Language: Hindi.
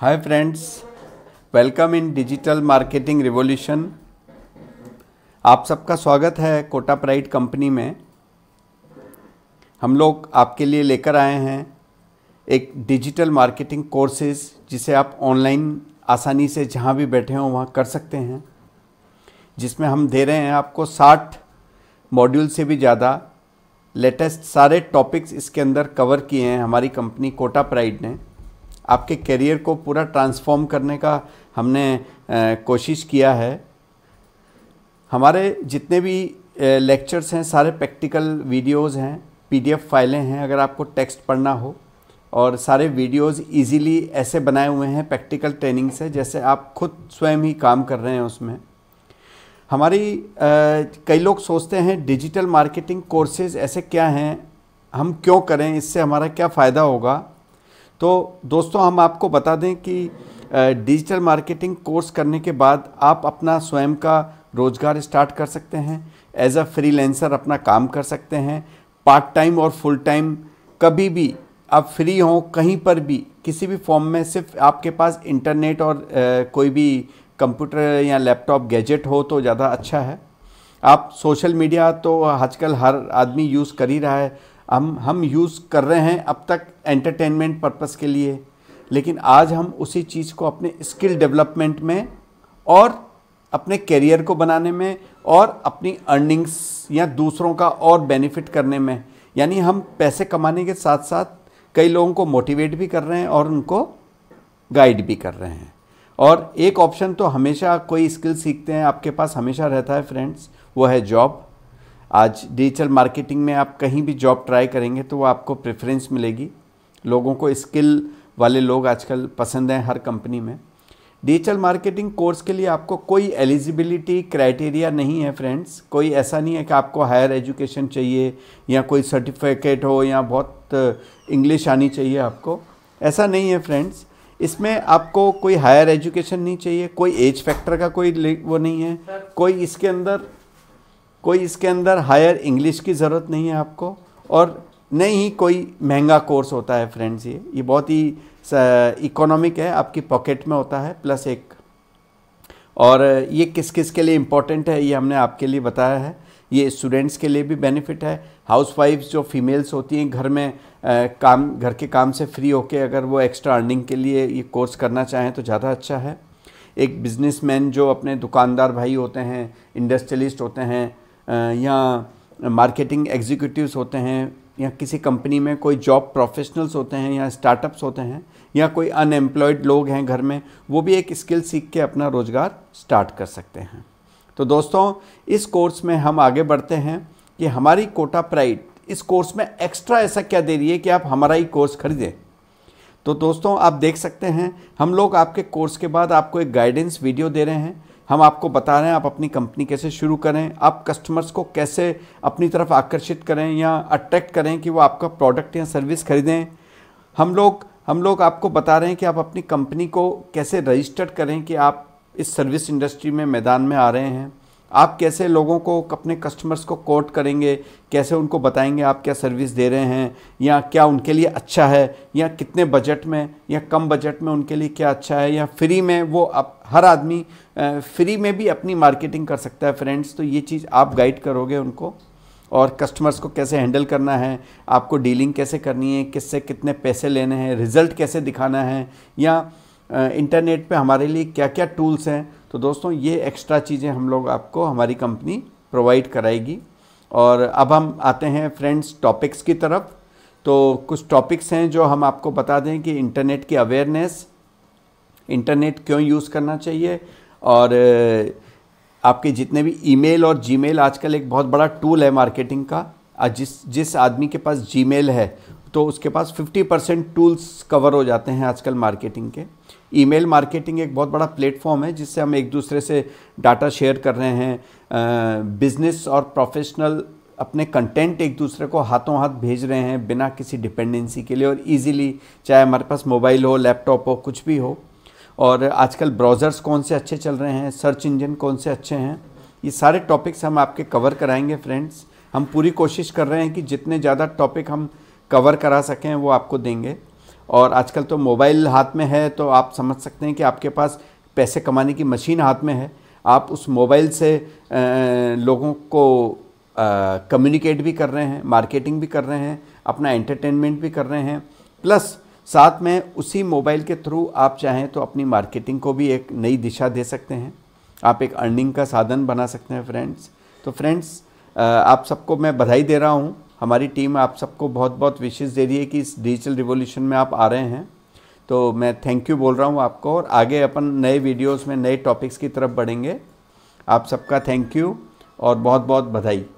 hi friends welcome in digital marketing revolution आप सबका स्वागत है कोटा प्राइड कंपनी में हम लोग आपके लिए लेकर आए हैं एक डिजिटल मार्केटिंग कोर्सेज जिसे आप ऑनलाइन आसानी से जहाँ भी बैठे हों वहाँ कर सकते हैं जिसमें हम दे रहे हैं आपको 60 मॉड्यूल से भी ज़्यादा लेटेस्ट सारे टॉपिक्स इसके अंदर कवर किए हैं हमारी कंपनी कोटा प्राइड ने आपके करियर को पूरा ट्रांसफॉर्म करने का हमने कोशिश किया है हमारे जितने भी लेक्चर्स हैं सारे प्रैक्टिकल वीडियोस हैं पीडीएफ फाइलें हैं अगर आपको टेक्स्ट पढ़ना हो और सारे वीडियोस इजीली ऐसे बनाए हुए हैं प्रैक्टिकल ट्रेनिंग से जैसे आप खुद स्वयं ही काम कर रहे हैं उसमें हमारी आ, कई लोग सोचते हैं डिजिटल मार्केटिंग कोर्सेज ऐसे क्या हैं हम क्यों करें इससे हमारा क्या फ़ायदा होगा तो दोस्तों हम आपको बता दें कि डिजिटल मार्केटिंग कोर्स करने के बाद आप अपना स्वयं का रोज़गार स्टार्ट कर सकते हैं एज अ फ्रीलैंसर अपना काम कर सकते हैं पार्ट टाइम और फुल टाइम कभी भी आप फ्री हों कहीं पर भी किसी भी फॉर्म में सिर्फ आपके पास इंटरनेट और आ, कोई भी कंप्यूटर या लैपटॉप गैजेट हो तो ज़्यादा अच्छा है आप सोशल मीडिया तो आजकल हर आदमी यूज़ कर ही रहा है हम हम यूज़ कर रहे हैं अब तक एंटरटेनमेंट पर्पस के लिए लेकिन आज हम उसी चीज़ को अपने स्किल डेवलपमेंट में और अपने करियर को बनाने में और अपनी अर्निंग्स या दूसरों का और बेनिफिट करने में यानी हम पैसे कमाने के साथ साथ कई लोगों को मोटिवेट भी कर रहे हैं और उनको गाइड भी कर रहे हैं और एक ऑप्शन तो हमेशा कोई स्किल सीखते हैं आपके पास हमेशा रहता है फ्रेंड्स वो है जॉब आज डिजिटल मार्केटिंग में आप कहीं भी जॉब ट्राई करेंगे तो वो आपको प्रेफरेंस मिलेगी लोगों को स्किल वाले लोग आजकल पसंद हैं हर कंपनी में डिजिटल मार्केटिंग कोर्स के लिए आपको कोई एलिजिबिलिटी क्राइटेरिया नहीं है फ्रेंड्स कोई ऐसा नहीं है कि आपको हायर एजुकेशन चाहिए या कोई सर्टिफिकेट हो या बहुत इंग्लिश uh, आनी चाहिए आपको ऐसा नहीं है फ्रेंड्स इसमें आपको कोई हायर एजुकेशन नहीं चाहिए कोई एज फैक्टर का कोई वो नहीं है कोई इसके अंदर कोई इसके अंदर हायर इंग्लिश की ज़रूरत नहीं है आपको और नहीं ही कोई महंगा कोर्स होता है फ्रेंड्स ये ये बहुत ही इकोनॉमिक है आपकी पॉकेट में होता है प्लस एक और ये किस किस के लिए इम्पोर्टेंट है ये हमने आपके लिए बताया है ये स्टूडेंट्स के लिए भी बेनिफिट है हाउस जो फीमेल्स होती हैं घर में आ, काम घर के काम से फ्री होके अगर वो एक्स्ट्रा अर्निंग के लिए ये कोर्स करना चाहें तो ज़्यादा अच्छा है एक बिजनेसमैन जो अपने दुकानदार भाई होते हैं इंडस्ट्रियलिस्ट होते हैं या मार्केटिंग एग्जीक्यूटिव्स होते हैं या किसी कंपनी में कोई जॉब प्रोफेशनल्स होते हैं या स्टार्टअप्स होते हैं या कोई अनएम्प्लॉयड लोग हैं घर में वो भी एक स्किल सीख के अपना रोज़गार स्टार्ट कर सकते हैं तो दोस्तों इस कोर्स में हम आगे बढ़ते हैं कि हमारी कोटा प्राइड इस कोर्स में एक्स्ट्रा ऐसा क्या दे रही है कि आप हमारा ही कोर्स खरीदें तो दोस्तों आप देख सकते हैं हम लोग आपके कोर्स के बाद आपको एक गाइडेंस वीडियो दे रहे हैं हम आपको बता रहे हैं आप अपनी कंपनी कैसे शुरू करें आप कस्टमर्स को कैसे अपनी तरफ आकर्षित करें या अट्रैक्ट करें कि वो आपका प्रोडक्ट या सर्विस खरीदें हम लोग हम लोग आपको बता रहे हैं कि आप अपनी कंपनी को कैसे रजिस्टर्ड करें कि आप इस सर्विस इंडस्ट्री में मैदान में आ रहे हैं आप कैसे लोगों को अपने कस्टमर्स को कोट करेंगे कैसे उनको बताएंगे आप क्या सर्विस दे रहे हैं या क्या उनके लिए अच्छा है या कितने बजट में या कम बजट में उनके लिए क्या अच्छा है या फ्री में वो आप हर आदमी फ्री में भी अपनी मार्केटिंग कर सकता है फ्रेंड्स तो ये चीज़ आप गाइड करोगे उनको और कस्टमर्स को कैसे हैंडल करना है आपको डीलिंग कैसे करनी है किससे कितने पैसे लेने हैं रिज़ल्ट कैसे दिखाना है या इंटरनेट पे हमारे लिए क्या क्या टूल्स हैं तो दोस्तों ये एक्स्ट्रा चीज़ें हम लोग आपको हमारी कंपनी प्रोवाइड कराएगी और अब हम आते हैं फ्रेंड्स टॉपिक्स की तरफ तो कुछ टॉपिक्स हैं जो हम आपको बता दें कि इंटरनेट की अवेयरनेस इंटरनेट क्यों यूज़ करना चाहिए और आपके जितने भी ईमेल और जीमेल आजकल एक बहुत बड़ा टूल है मार्केटिंग का जिस जिस आदमी के पास जीमेल है तो उसके पास 50 परसेंट टूल्स कवर हो जाते हैं आजकल मार्केटिंग के ईमेल मार्केटिंग एक बहुत बड़ा प्लेटफॉर्म है जिससे हम एक दूसरे से डाटा शेयर कर रहे हैं बिजनेस और प्रोफेशनल अपने कंटेंट एक दूसरे को हाथों हाथ भेज रहे हैं बिना किसी डिपेंडेंसी के लिए और इजीली चाहे हमारे पास मोबाइल हो लैपटॉप हो कुछ भी हो और आजकल ब्राउज़र्स कौन से अच्छे चल रहे हैं सर्च इंजन कौन से अच्छे हैं ये सारे टॉपिक्स हम आपके कवर कराएंगे फ्रेंड्स हम पूरी कोशिश कर रहे हैं कि जितने ज़्यादा टॉपिक हम कवर करा सकें वो आपको देंगे और आजकल तो मोबाइल हाथ में है तो आप समझ सकते हैं कि आपके पास पैसे कमाने की मशीन हाथ में है आप उस मोबाइल से लोगों को कम्युनिकेट भी कर रहे हैं मार्केटिंग भी कर रहे हैं अपना एंटरटेनमेंट भी कर रहे हैं प्लस साथ में उसी मोबाइल के थ्रू आप चाहें तो अपनी मार्केटिंग को भी एक नई दिशा दे सकते हैं आप एक अर्निंग का साधन बना सकते हैं फ्रेंड्स तो फ्रेंड्स आप सबको मैं बधाई दे रहा हूँ हमारी टीम आप सबको बहुत बहुत विशेष दे रही है कि इस डिजिटल रिवोल्यूशन में आप आ रहे हैं तो मैं थैंक यू बोल रहा हूँ आपको और आगे अपन नए वीडियोस में नए टॉपिक्स की तरफ बढ़ेंगे आप सबका थैंक यू और बहुत बहुत बधाई